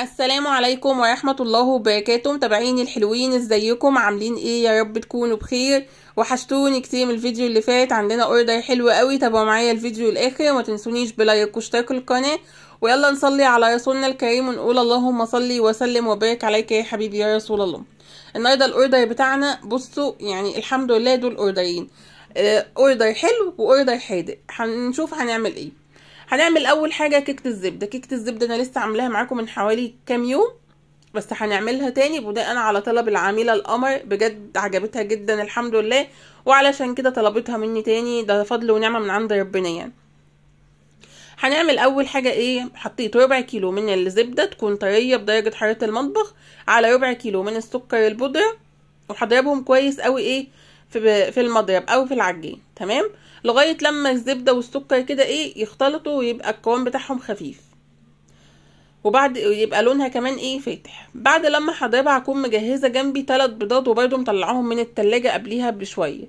السلام عليكم ورحمة الله وبركاته متابعيني الحلوين ازيكم عاملين ايه يا رب تكونوا بخير وحشتوني كتير من الفيديو اللي فات عندنا اوردر حلو قوي تابعوا معايا الفيديو الاخر وما تنسونيش بلايك واشتراك القناة ويلا نصلي على رسولنا الكريم ونقول اللهم صلي وسلم وبارك عليك يا حبيبي يا رسول الله النهارده الاوردر بتاعنا بصوا يعني الحمد لله دول اوردرين اوردر آه، حلو واوردر حادق هنشوف هنعمل ايه هنعمل اول حاجه كيكه الزبده كيكه الزبده انا لسه عاملاها معاكم من حوالي كام يوم بس هنعملها تاني بناء على طلب العميله القمر بجد عجبتها جدا الحمد لله وعلشان كده طلبتها مني تاني ده فضل ونعمه من عند ربنا يعني هنعمل اول حاجه ايه حطيت ربع كيلو من الزبده تكون طريه بدرجه حراره المطبخ على ربع كيلو من السكر البودره وهضربهم كويس قوي ايه في في المضرب او في العجين تمام لغايه لما الزبده والسكر كده ايه يختلطوا ويبقى القوام بتاعهم خفيف وبعد يبقى لونها كمان ايه فاتح بعد لما هضربها هكون مجهزه جنبي ثلاث بيضات وبرده مطلعاهم من التلاجة قبليها بشويه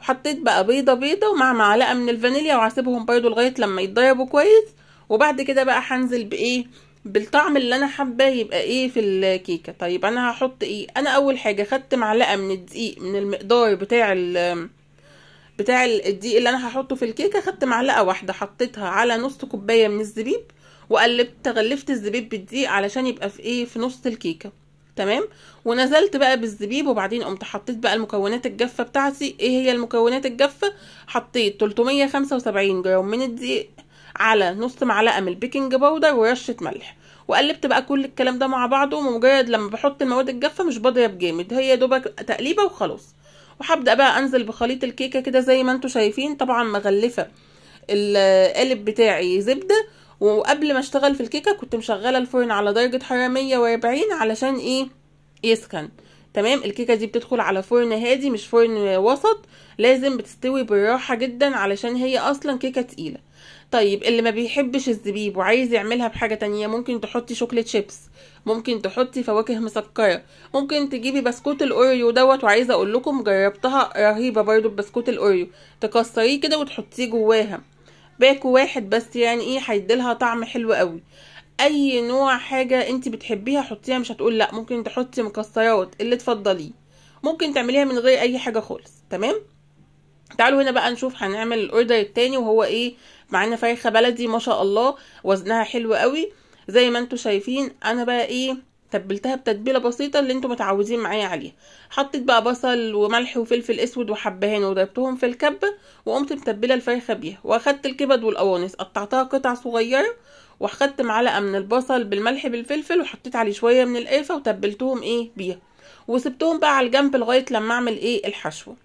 وحطيت بقى بيضه بيضه ومع معلقه من الفانيليا وهسيبهم برده لغايه لما يتضربوا كويس وبعد كده بقى هنزل بايه بالطعم اللي انا حابه يبقى ايه في الكيكه طيب انا هحط ايه انا اول حاجه خدت معلقه من الدقيق من المقدار بتاع ال بتاع الدقيق اللي انا هحطه في الكيكه خدت معلقه واحده حطيتها على نص كوبايه من الزبيب وقلبت غلفت الزبيب بالدقيق علشان يبقى في ايه في نص الكيكه تمام ونزلت بقى بالزبيب وبعدين قمت حطيت بقى المكونات الجافه بتاعتي ايه هي المكونات الجافه حطيت 375 جرام من الدقيق على نص معلقه من البيكنج باودر ورشه ملح وقلبت بقى كل الكلام ده مع بعضه ومجرد لما بحط المواد الجافه مش بضرب جامد هي دوبك تقليبه وخلاص وهبدا بقى انزل بخليط الكيكه كده زي ما انتم شايفين طبعا مغلفه القالب بتاعي زبده وقبل ما اشتغل في الكيكه كنت مشغله الفرن على درجه حراره 140 علشان ايه يسخن تمام الكيكه دي بتدخل على فرن هادي مش فرن وسط لازم بتستوي بالراحه جدا علشان هي اصلا كيكه تقيله طيب اللي ما بيحبش الزبيب وعايز يعملها بحاجه تانية ممكن تحطي شوكليت شيبس ممكن تحطي فواكه مسكره ممكن تجيبي بسكوت الاوريو دوت وعايزه اقول لكم جربتها رهيبه برضو بسكوت الاوريو تكسريه كده وتحطيه جواها باكو واحد بس يعني ايه هيديلها طعم حلو قوي اي نوع حاجه انت بتحبيها حطيها مش هتقول لا ممكن تحطي مكسرات اللي تفضليه ممكن تعمليها من غير اي حاجه خالص تمام تعالوا هنا بقى نشوف هنعمل الاوردر التاني وهو ايه معانا فرخه بلدي ما شاء الله وزنها حلو قوي زي ما انتم شايفين انا بقى ايه تبلتها بتتبيله بسيطه اللي انتم متعودين معايا عليها حطيت بقى بصل وملح وفلفل اسود وحبهان وضربتهم في الكبه وقمت متبله الفرخه بيها واخدت الكبد والقوانص قطعتها قطع صغيره واخدت معلقه من البصل بالملح بالفلفل وحطيت عليه شويه من القرفه وتبلتهم ايه بيها وسبتهم بقى على الجنب لغايه لما اعمل ايه الحشوه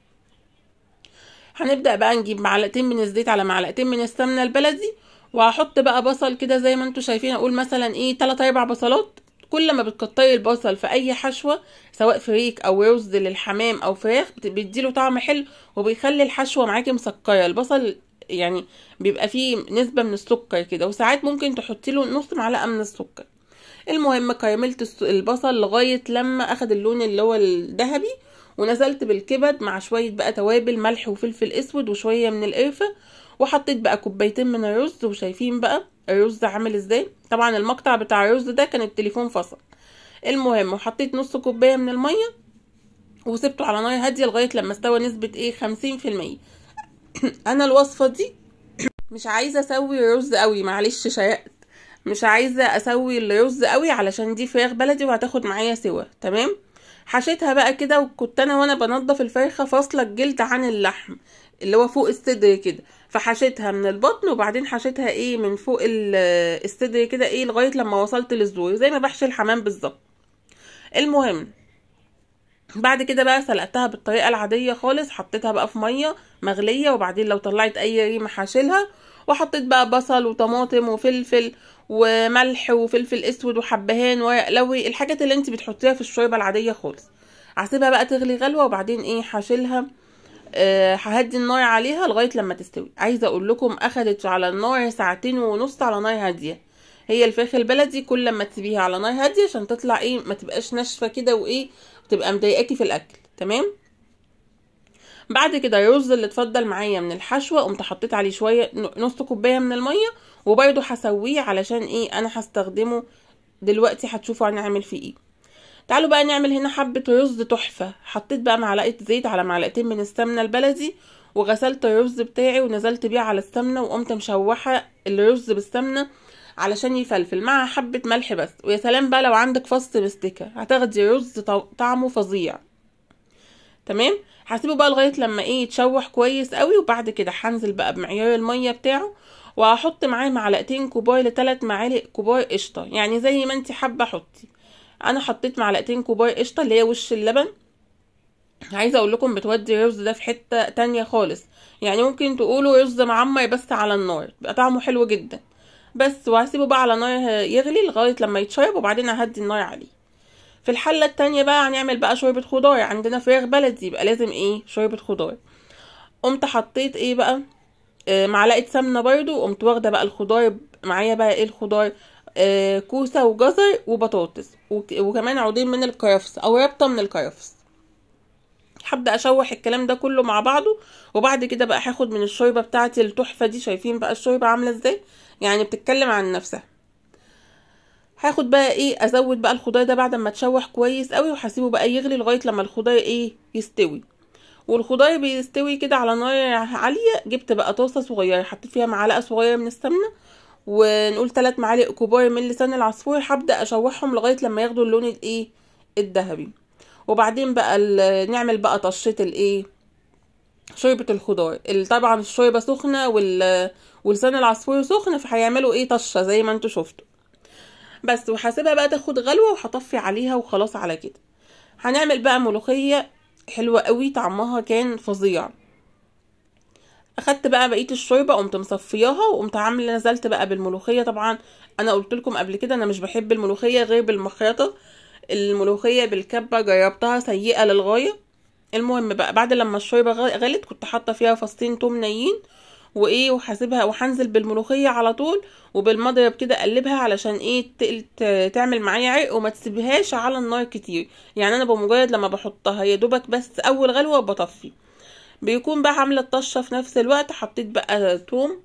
هنبدا بقى نجيب معلقتين من الزيت على معلقتين من السمنه البلدي وهحط بقى بصل كده زي ما انتم شايفين اقول مثلا ايه 3 4 بصلات كل ما بتكتري البصل في اي حشوه سواء فريك او رز للحمام او فراخ بيديله طعم حلو وبيخلي الحشوه معاكي مسكره البصل يعني بيبقى فيه نسبه من السكر كده وساعات ممكن تحطي له نص معلقه من السكر المهم كرملت البصل لغايه لما اخد اللون اللي هو الذهبي ونزلت بالكبد مع شويه بقى توابل ملح وفلفل اسود وشويه من القرفه وحطيت بقى كوبايتين من الرز وشايفين بقى الرز عامل ازاي طبعا المقطع بتاع الرز ده كان التليفون فصل المهم وحطيت نص كوبايه من الميه وسبته على نار هاديه لغايه لما استوى نسبه ايه خمسين في المية انا الوصفه دي مش عايزه اسوي الرز قوي معلش شيقت مش عايزه اسوي الرز قوي علشان دي فراخ بلدي وهتاخد معايا سوا تمام حشيتها بقى كده وكنت انا وانا بنضف الفرخه فاصله الجلد عن اللحم اللي هو فوق الصدر كده فحشيتها من البطن وبعدين حشيتها ايه من فوق الصدر كده ايه لغايه لما وصلت للزور زي ما بحشي الحمام بالظبط المهم بعد كده بقى سلقتها بالطريقه العاديه خالص حطيتها بقى في ميه مغليه وبعدين لو طلعت اي ريمه هشيلها وحطيت بقى بصل وطماطم وفلفل وملح وفلفل اسود وحبهان ورق لوي الحاجات اللي انت بتحطيها في الشوربه العاديه خالص هسيبها بقى تغلي غلوه وبعدين ايه هشيلها آه، ههدي النار عليها لغايه لما تستوي عايزه اقول لكم اخدت على النار ساعتين ونص على نار هاديه هي الفراخ البلدي كل لما تسيبيها على نار هاديه عشان تطلع ايه ما تبقاش ناشفه كده وايه تبقى مضايقاكي في الاكل تمام بعد كده الرز اللي اتفضل معايا من الحشوه قمت حطيت عليه شويه نص كوبايه من الميه وبرده هسويه علشان ايه انا هستخدمه دلوقتي هتشوفوا هنعمل فيه ايه تعالوا بقى نعمل هنا حبة رز تحفة حطيت بقى معلقة زيت على معلقتين من السمنة البلدي وغسلت الرز بتاعي ونزلت بيه على السمنة وقمت مشوحة الرز بالسمنة علشان يفلفل مع حبة ملح بس ويا سلام بقى لو عندك فص مستكة هتاخدي رز طعمه فظيع تمام هسيبه بقى لغاية لما ايه يتشوح كويس قوي وبعد كده هنزل بقى بمعيار المية بتاعه وهحط معاه معلقتين كبار لتلات معالق كبار قشطة يعني زي ما انت حابة حطي انا حطيت معلقتين كبار قشطه اللي هي وش اللبن عايزه اقول لكم بتودي الرز ده في حته تانية خالص يعني ممكن تقولوا رز معمر بس على النار بيبقى طعمه حلو جدا بس وهسيبه بقى على نار يغلي لغايه لما يتشرب وبعدين اهدي النار عليه في الحله التانية بقى هنعمل بقى شوربه خضار عندنا فراخ بلدي يبقى لازم ايه شوربه خضار قمت حطيت ايه بقى آه، معلقه سمنه برضو قمت واخده بقى الخضار معايا بقى ايه الخضار آه، كوسة وجزر وبطاطس وكمان عودين من الكرفس او ربطة من الكرفس هبدا اشوح الكلام ده كله مع بعضه وبعد كده بقى هاخد من الشوربه بتاعتي التحفه دي شايفين بقى الشوربه عامله ازاي يعني بتتكلم عن نفسها هاخد بقى ايه ازود بقى الخضار ده بعد ما اتشوح كويس قوي وهسيبه بقى يغلي لغايه لما الخضار ايه يستوي والخضار بيستوي كده على نار عاليه جبت بقى طاسه صغيره حطيت فيها معلقه صغيره من السمنه ونقول ثلاث معالق كبار من لسان العصفور هبدا اشوحهم لغايه لما ياخدوا اللون الايه الذهبي وبعدين بقى نعمل بقى طشه الايه شوربه الخضار طبعا الشوربه سخنه وال... ولسان العصفور سخن فهيعملوا ايه طشه زي ما انتوا شفتوا بس وهسيبها بقى تاخد غلوه وهطفي عليها وخلاص على كده هنعمل بقى ملوخيه حلوه قوي طعمها كان فظيع اخدت بقى بقيه الشوربه قمت مصفياها وقمت عامله نزلت بقى بالملوخيه طبعا انا قلت لكم قبل كده انا مش بحب الملوخيه غير بالمخيطه الملوخيه بالكبه جربتها سيئه للغايه المهم بقى بعد لما الشوربه غلت كنت حاطه فيها فصين توم نيين وايه وهسيبها وهنزل بالملوخيه على طول وبالمضرب كده اقلبها علشان ايه تعمل معايا عرق وما تسيبهاش على النار كتير يعني انا بمجرد لما بحطها يا دوبك بس اول غلوه بطفي بيكون بقى عامله الطشه في نفس الوقت حطيت بقى توم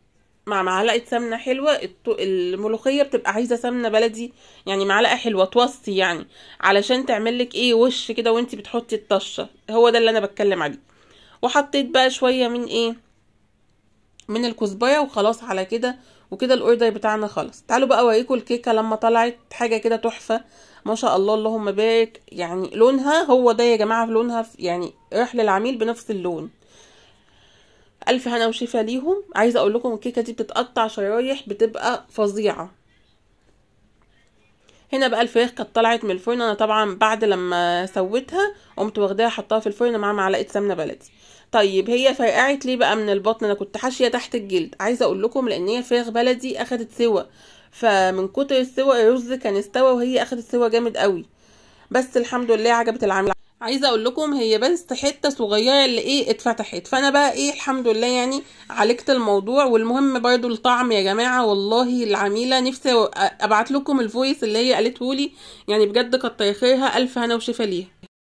مع معلقه سمنه حلوه الملوخيه بتبقى عايزه سمنه بلدي يعني معلقه حلوه توصي يعني علشان تعمل لك ايه وش كده وانت بتحطي الطشه هو ده اللي انا بتكلم عليه وحطيت بقى شويه من ايه من الكزبره وخلاص على كده وكده الاوردر بتاعنا خلاص تعالوا بقى اوريكم الكيكه لما طلعت حاجه كده تحفه ما شاء الله اللهم بارك يعني لونها هو ده يا جماعه لونها يعني راح للعميل بنفس اللون الف هنا وشفا ليهم عايزه اقول لكم الكيكه دي بتتقطع شرايح بتبقى فظيعه هنا بقى الفراخ كانت طلعت من الفرن انا طبعا بعد لما سويتها قمت واخداها حطاها في الفرن مع معلقه سمنه بلدي طيب هي فرقعت ليه بقى من البطن انا كنت حاشيه تحت الجلد عايزه اقول لكم لان هي فراخ بلدي اخدت سوا فمن كتر السوا الرز كان استوى وهي اخدت سوا جامد قوي بس الحمد لله عجبت العامل عايزه اقول لكم هي بس حته صغيره اللي ايه اتفتحت فانا بقى ايه الحمد لله يعني عالجت الموضوع والمهم برضو الطعم يا جماعه والله العميله نفسي ابعت لكم الفويس اللي هي قالته لي يعني بجد كتر خيرها الف هنا وشفا ليها